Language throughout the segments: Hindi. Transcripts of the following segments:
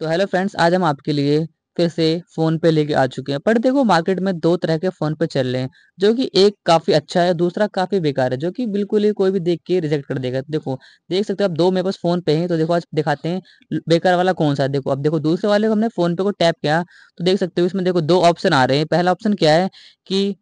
तो हेलो फ्रेंड्स आज हम आपके लिए फिर से फोन पे लेके आ चुके हैं पर देखो मार्केट में दो तरह के फोन पे चल रहे हैं जो कि एक काफी अच्छा है दूसरा काफी बेकार है जो कि बिल्कुल ही कोई भी देख के रिजेक्ट कर देगा देखो देख सकते हो आप दो मेरे पास फोन पे हैं तो देखो आज दिखाते हैं बेकार वाला कौन सा है देखो अब देखो दूसरे वाले को हमने फोन पे को टैप किया तो देख सकते हो इसमें देखो दो ऑप्शन आ रहे हैं पहला ऑप्शन क्या है कि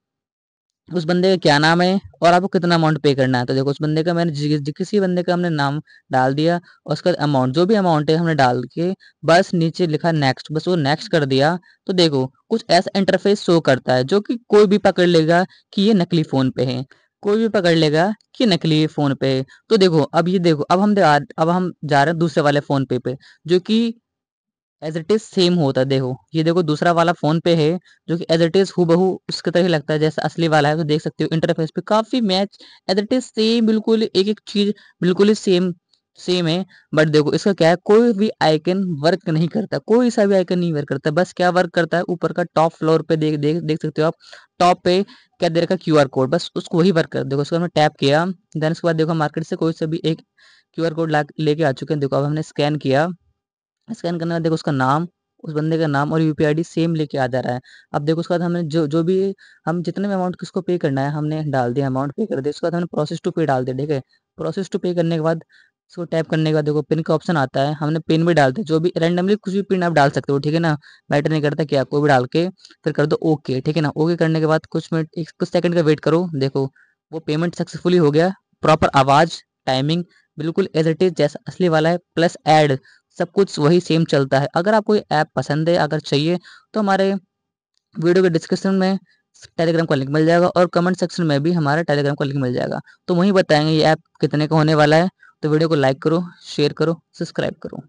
उस बंदे का क्या नाम है और आपको कितना अमाउंट पे करना है तो देखो उस बंदे का मैंने किसी बंदे का हमने नाम डाल दिया और उसका अमाउंट जो भी अमाउंट है हमने डाल के बस नीचे लिखा नेक्स्ट बस वो नेक्स्ट कर दिया तो देखो कुछ ऐसा इंटरफेस शो करता है जो कि कोई भी पकड़ लेगा कि ये नकली फ़ोन पे है कोई भी पकड़ लेगा कि नकली फ़ोन पे है तो देखो अब ये देखो अब हम अब हम जा रहे हैं दूसरे वाले फ़ोन पे पे जो कि एज इट इज सेम होता है देखो ये देखो दूसरा वाला फोन पे है जो कि एज इट इज हु उसके तरह ही लगता है जैसे असली वाला है तो देख सकते हो इंटरफेस पे काफी match as it is same बिल्कुल एक एक चीज बिल्कुल ही सेम सेम है बट देखो इसका क्या है कोई भी आइकन वर्क नहीं करता कोई सा भी आइकन नहीं वर्क करता बस क्या वर्क करता है ऊपर का टॉप फ्लोर पे देख देख देख सकते हो आप टॉप पे क्या दे रखा क्यू कोड बस उसको वही वर्क कर देखो उसको हमने टैप किया देन उसके बाद देखो मार्केट से कोई सा भी एक क्यू कोड लेके आ चुके हैं देखो अब हमने स्कैन किया स्कैन करने के बाद देखो उसका नाम उस बंदे का नाम और यू पी सेम लेके आ जा रहा है अब देखो उसके बाद हमने जो जो भी हम जितने भी अमाउंट किसको पे करना है हमने डाल दिया अमाउंट पे कर दिया उसके बाद हमने प्रोसेस टू पे डाल दिया ठीक है प्रोसेस टू पे करने के बाद उसको टैप करने के बाद देखो पिन का ऑप्शन आता है हमने पिन भी डाल दिया जो भी रैंडमली कुछ भी पिन आप डाल सकते हो ठीक है ना मैटर नहीं करता क्या कोई भी डाल के फिर कर दो ओके ठीक है ना ओके करने के बाद कुछ मिनट एक कुछ सेकंड का वेट करो देखो वो पेमेंट सक्सेसफुली हो गया प्रॉपर आवाज़ टाइमिंग बिल्कुल एज इट इज जैसा असली वाला है प्लस एड सब कुछ वही सेम चलता है अगर आपको ऐप पसंद है अगर चाहिए तो हमारे वीडियो के डिस्क्रिप्शन में टेलीग्राम का लिंक मिल जाएगा और कमेंट सेक्शन में भी हमारा टेलीग्राम का लिंक मिल जाएगा तो वहीं बताएंगे ये ऐप कितने का होने वाला है तो वीडियो को लाइक करो शेयर करो सब्सक्राइब करो